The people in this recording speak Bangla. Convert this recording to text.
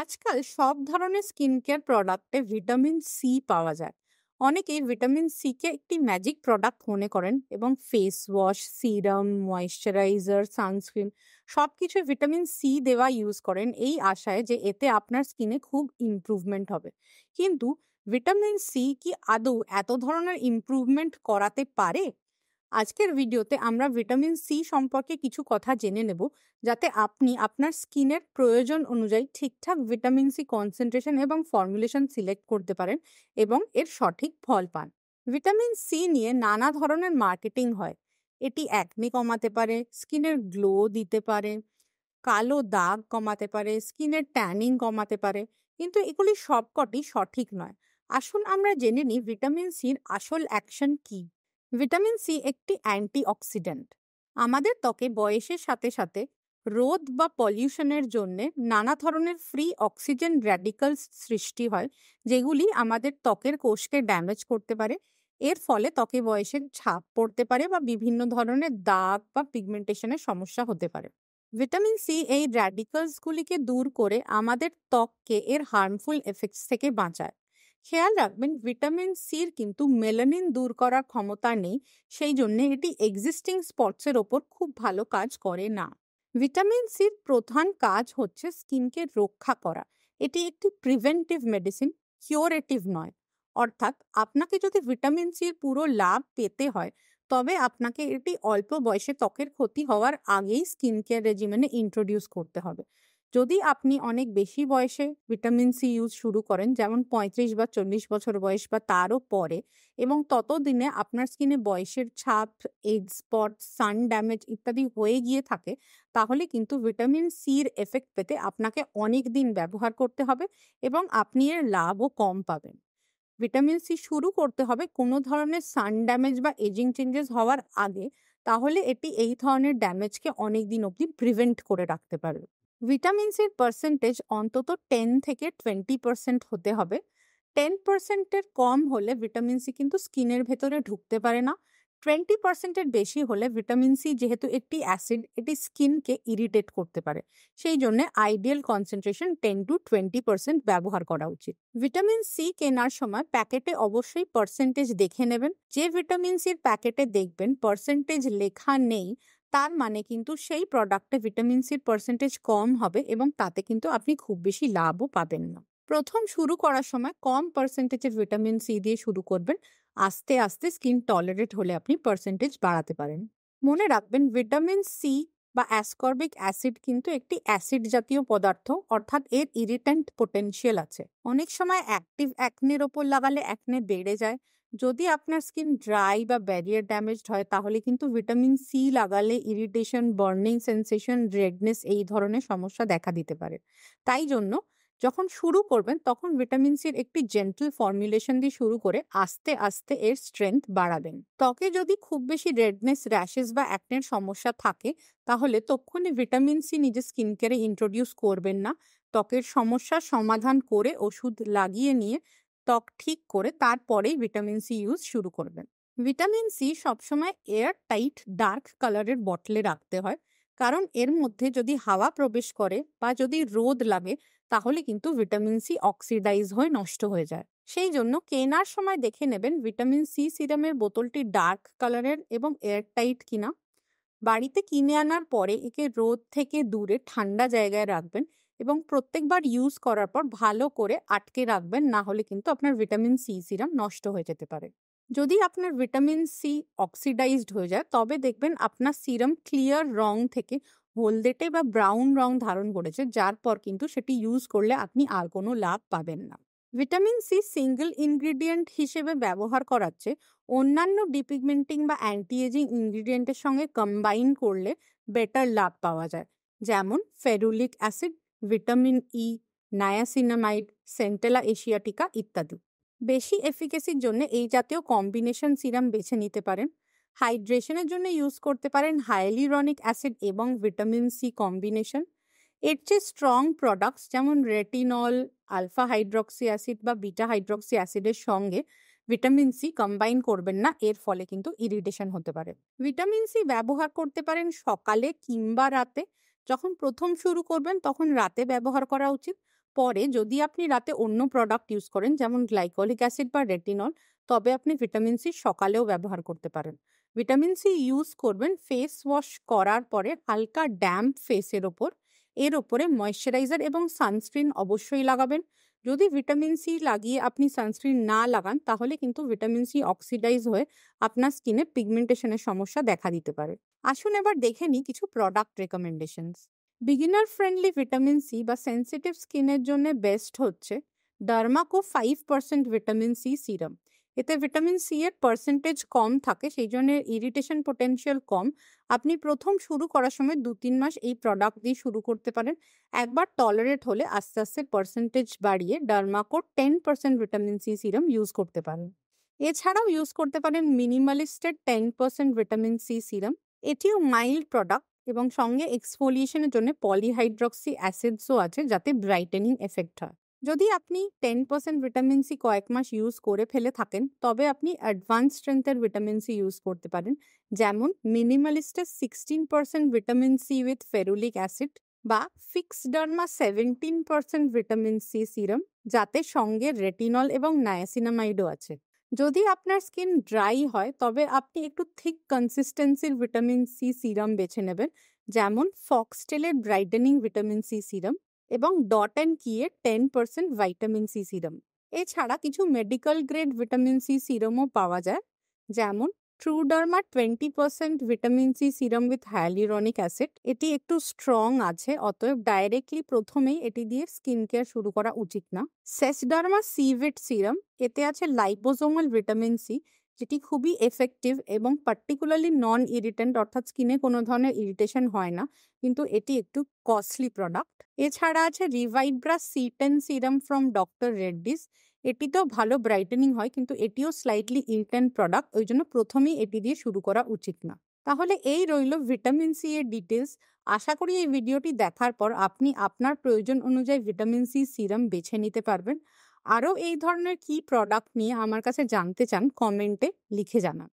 আজকাল সব ধরনের স্কিন কেয়ার প্রোডাক্টে ভিটামিন সি পাওয়া যায় অনেকেই ভিটামিন সিকে একটি ম্যাজিক প্রোডাক্ট মনে করেন এবং face wash serum moisturiser sunscreen সব কিছু ভিটামিন সি দেওয়া ইউজ করেন এই আশায় যে এতে আপনার স্কিনে খুব ইমপ্রুভমেন্ট হবে কিন্তু ভিটামিন সি কি আদৌ এত ধরনের ইমপ্রুভমেন্ট করাতে পারে আজকের ভিডিওতে আমরা ভিটামিন সি সম্পর্কে কিছু কথা জেনে নেব যাতে আপনি আপনার স্কিনের প্রয়োজন অনুযায়ী ঠিকঠাক ভিটামিন সি কনসেন্ট্রেশন এবং ফর্মুলেশন সিলেক্ট করতে পারেন এবং এর সঠিক ফল পান ভিটামিন সি নিয়ে নানা ধরনের মার্কেটিং হয় এটি অ্যাকনি কমাতে পারে স্কিনের গ্লো দিতে পারে কালো দাগ কমাতে পারে স্কিনের ট্যানিং কমাতে পারে কিন্তু এগুলি সবকটি সঠিক নয় আসুন আমরা জেনে নিই ভিটামিন সির আসল অ্যাকশন কী ভিটামিন সি একটি অ্যান্টিঅক্সিডেন্ট আমাদের ত্বকে বয়সের সাথে সাথে রোদ বা পলিউশনের জন্য নানা ধরনের ফ্রি অক্সিজেন র্যাডিক্যালস সৃষ্টি হয় যেগুলি আমাদের ত্বকের কোষকে ড্যামেজ করতে পারে এর ফলে ত্বকে বয়সের ছাপ পড়তে পারে বা বিভিন্ন ধরনের দাগ বা পিগমেন্টেশনের সমস্যা হতে পারে ভিটামিন সি এই র্যাডিক্যালসগুলিকে দূর করে আমাদের ত্বককে এর হার্মফুল এফেক্টস থেকে বাঁচায় খেয়াল রাখবেন ভিটামিন সির কিন্তু মেলানিন দূর করার ক্ষমতা নেই সেই জন্য এটি এক্সিস্টিং স্পটসের ওপর খুব ভালো কাজ করে না ভিটামিন সির প্রধান কাজ হচ্ছে স্কিনকে রক্ষা করা এটি একটি প্রিভেন্টিভ মেডিসিন কিওরেটিভ নয় অর্থাৎ আপনাকে যদি ভিটামিন সির পুরো লাভ পেতে হয় তবে আপনাকে এটি অল্প বয়সে ত্বকের ক্ষতি হওয়ার আগেই স্কিন কেয়ার রেজিমেনে ইন্ট্রোডিউস করতে হবে যদি আপনি অনেক বেশি বয়সে ভিটামিন সি ইউজ শুরু করেন যেমন পঁয়ত্রিশ বা চল্লিশ বছর বয়স বা তারও পরে এবং ততদিনে আপনার স্কিনে বয়সের ছাপ এজ স্পট সান ড্যামেজ ইত্যাদি হয়ে গিয়ে থাকে তাহলে কিন্তু ভিটামিন সির এফেক্ট পেতে আপনাকে অনেক দিন ব্যবহার করতে হবে এবং আপনি এর লাভও কম পাবেন ভিটামিন সি শুরু করতে হবে কোনো ধরনের সান ড্যামেজ বা এজিং চেঞ্জেস হওয়ার আগে তাহলে এটি এই ধরনের ড্যামেজকে অনেক দিন অবধি প্রিভেন্ট করে রাখতে পারবে ভিটামিন সির পার্সেন্টেজ অন্তত টেন থেকে টোয়েন্টি পার্সেন্ট হতে হবে টেন পার্সেন্টের কম হলে ভিটামিন সি কিন্তু স্কিনের ভেতরে ঢুকতে পারে না টোয়েন্টি পার্সেন্টের বেশি হলে ভিটামিন সি যেহেতু একটি অ্যাসিড এটি স্কিনকে ইরিটেট করতে পারে সেই জন্য ideal concentration ten to twenty percent ব্যবহার করা উচিত ভিটামিন সি কেনার সময় প্যাকেটে অবশ্যই পার্সেন্টেজ দেখে নেবেন যে ভিটামিন সির প্যাকেটে দেখবেন পার্সেন্টেজ লেখা নেই তার মানে কিন্তু সেই প্রোডাক্টে ভিটামিন সির পার্সেন্টেজ কম হবে এবং তাতে কিন্তু আপনি খুব বেশি লাভও পাবেন না প্রথম শুরু করার সময় কম পার্সেন্টেজের ভিটামিন সি দিয়ে শুরু করবেন আস্তে আস্তে স্কিন টলারেট হলে আপনি পার্সেন্টেজ বাড়াতে পারেন মনে রাখবেন ভিটামিন সি বা অ্যাসকর্বিক অ্যাসিড কিন্তু একটি অ্যাসিড জাতীয় পদার্থ অর্থাৎ এর ইরিটেন্ট পোটেনশিয়াল আছে অনেক সময় অ্যাক্টিভ অ্যাকনের ওপর লাগালে অ্যাকনে বেড়ে যায় যদি আপনার স্কিন ড্রাই বা ব্যারিয়ার ড্যামেজড হয় তাহলে কিন্তু ভিটামিন সি লাগালে ইরিটেশন বার্নিং সেন্সেশন রেডনেস এই ধরনের সমস্যা দেখা দিতে পারে তাই জন্য যখন শুরু করবেন তখন ভিটামিন সির একটি জেন্টল ফর্মুলেশন দিয়ে শুরু করে আস্তে আস্তে এর স্ট্রেংথ বাড়াবেন ত্বকে যদি খুব বেশি রেডনেস র্যাশেস বা অ্যাকনের সমস্যা থাকে তাহলে তখনই ভিটামিন সি নিজের স্কিন কেয়ারে ইন্ট্রোডিউস করবেন না ত্বকের সমস্যার সমাধান করে ওষুধ লাগিয়ে নিয়ে ত্বক ঠিক করে তারপরেই ভিটামিন সি ইউজ শুরু করবেন ভিটামিন সি সবসময় এয়ার টাইট ডার্ক কালারের বটলে রাখতে হয় কারণ এর মধ্যে যদি হাওয়া প্রবেশ করে বা যদি রোদ লাগে তাহলে কিন্তু ভিটামিন সি অক্সিডাইজ হয়ে নষ্ট হয়ে যায় সেই জন্য কেনার সময় দেখে নেবেন ভিটামিন সি সিরামের বোতলটি ডার্ক কালারের এবং এয়ার টাইট কিনা বাড়িতে কিনে আনার পরে একে রোদ থেকে দূরে ঠান্ডা জায়গায় রাখবেন এবং প্রত্যেকবার ইউজ করার পর ভালো করে আটকে রাখবেন না হলে কিন্তু আপনার ভিটামিন সি সিরাম নষ্ট হয়ে যেতে পারে যদি আপনার ভিটামিন সি অক্সিডাইজড হয়ে যায় তবে দেখবেন আপনার সিরাম ক্লিয়ার রং থেকে হলদেটে বা ব্রাউন রং ধারণ করেছে যার পর কিন্তু সেটি ইউজ করলে আপনি আর কোনো লাভ পাবেন না ভিটামিন সি সিঙ্গেল ইনগ্রিডিয়েন্ট হিসেবে ব্যবহার করাচ্ছে অন্যান্য ডিপিগমেন্টিং বা অ্যান্টি এজিং ইনগ্রিডিয়েন্টের সঙ্গে কম্বাইন করলে বেটার লাভ পাওয়া যায় যেমন ferulic acid vitamin E niacinamide centella asiatica ইত্যাদি বেশি এফিকেসির জন্য এই জাতীয় কম্বিনেশন সিরাম বেছে নিতে পারেন হাইড্রেশনের জন্য ইউজ করতে পারেন হাইলিরনিক অ্যাসিড এবং ভিটামিন সি কম্বিনেশন এর চেয়ে স্ট্রং প্রোডাক্টস যেমন রেটিনল আলফা হাইড্রক্সি অ্যাসিড বা বিটা হাইড্রক্সি অ্যাসিডের সঙ্গে ভিটামিন সি কম্বাইন করবেন না এর ফলে কিন্তু ইরিটেশন হতে পারে ভিটামিন সি ব্যবহার করতে পারেন সকালে কিংবা রাতে যখন প্রথম শুরু করবেন তখন রাতে ব্যবহার করা উচিত পরে যদি আপনি রাতে অন্য প্রোডাক্ট ইউজ করেন যেমন গ্লাইকোলিক অ্যাসিড বা রেটিনল তবে আপনি ভিটামিন সি সকালেও ব্যবহার করতে পারেন ভিটামিন সি ইউজ করবেন ফেস ওয়াশ করার পরে হালকা ড্যাম্প ফেসের ওপর এর ওপরে ময়শ্চারাইজার এবং সানস্ক্রিন অবশ্যই লাগাবেন যদি ভিটামিন সি লাগিয়ে আপনি সানস্ক্রিন না লাগান তাহলে কিন্তু ভিটামিন সি অক্সিডাইজ হয়ে আপনার স্কিনে পিগমেন্টেশনের সমস্যা দেখা দিতে পারে আসুন এবার দেখে নিই কিছু product recommendations beginner friendly vitamin C বা সেন্সিটিভ স্কিনের জন্য বেস্ট হচ্ছে Derma Co five percent vitamin C serum এতে ভিটামিন সি এর পার্সেন্টেজ কম থাকে সেই জন্য ইরিটেশন পোটেনশিয়াল কম আপনি প্রথম শুরু করার সময় দু তিন মাস এই প্রোডাক্ট দিয়ে শুরু করতে পারেন একবার টলারেট হলে আস্তে আস্তে পার্সেন্টেজ বাড়িয়ে Derma Co ten percent vitamin C serum use করতে পারেন এছাড়াও ইউজ করতে পারেন মিনিমালিস্টের ten percent vitamin C serum এটিও মাইল্ড প্রোডাক্ট এবং সঙ্গে এক্সফোলিয়েশনের জন্য পলিহাইড্রক্সি অ্যাসিডসও আছে যাতে ব্রাইটেনিং এফেক্ট হয় যদি আপনি টেন পার্সেন্ট ভিটামিন সি কয়েক মাস ইউজ করে ফেলে থাকেন তবে আপনি অ্যাডভান্স স্ট্রেংথের ভিটামিন সি ইউজ করতে পারেন যেমন মিনিমালিস্টের sixteen percent vitamin C with ferulic acid বা Fixderma seventeen percent vitamin C serum যাতে সঙ্গে রেটিনল এবং নায়াসিনামাইডও আছে যদি আপনার স্কিন ড্রাই হয় তবে আপনি একটু থিক কনসিস্টেন্সির ভিটামিন সি সিরাম বেছে নেবেন যেমন ফক্সটেলের ব্রাইটেনিং ভিটামিন সি সিরাম এবং ডট অ্যান্ড কি এর ten percent vitamin C serum এছাড়া কিছু মেডিকেল গ্রেড ভিটামিন সি সিরামও পাওয়া যায় যেমন Truderma twenty percent vitamin C serum with hyaluronic acid এটি একটু স্ট্রং আছে অতএব ডাইরেক্টলি প্রথমেই এটি দিয়ে স্কিন কেয়ার শুরু করা উচিত না সেসডার্মা সিভিট সিরাম এতে আছে লাইপোজোমাল ভিটামিন সি যেটি খুবই এফেক্টিভ এবং পার্টিকুলারলি নন ইরিটেন্ট অর্থাৎ স্কিনে কোনো ধরনের ইরিটেশন হয় না কিন্তু এটি একটু কস্টলি প্রোডাক্ট এছাড়া আছে Revibra C ten serum from doctor Reddy's এটিতেও ভালো ব্রাইটেনিং হয় কিন্তু এটিও স্লাইটলি ইন্টেন্ট প্রোডাক্ট ওই জন্য প্রথমেই এটি দিয়ে শুরু করা উচিত না তাহলে এই রইল ভিটামিন সি এর ডিটেলস আশা করি এই ভিডিওটি দেখার পর আপনি আপনার প্রয়োজন অনুযায়ী ভিটামিন সি সিরাম বেছে নিতে পারবেন আরও এই ধরনের কি প্রোডাক্ট নিয়ে আমার কাছে জানতে চান কমেন্টে লিখে জানান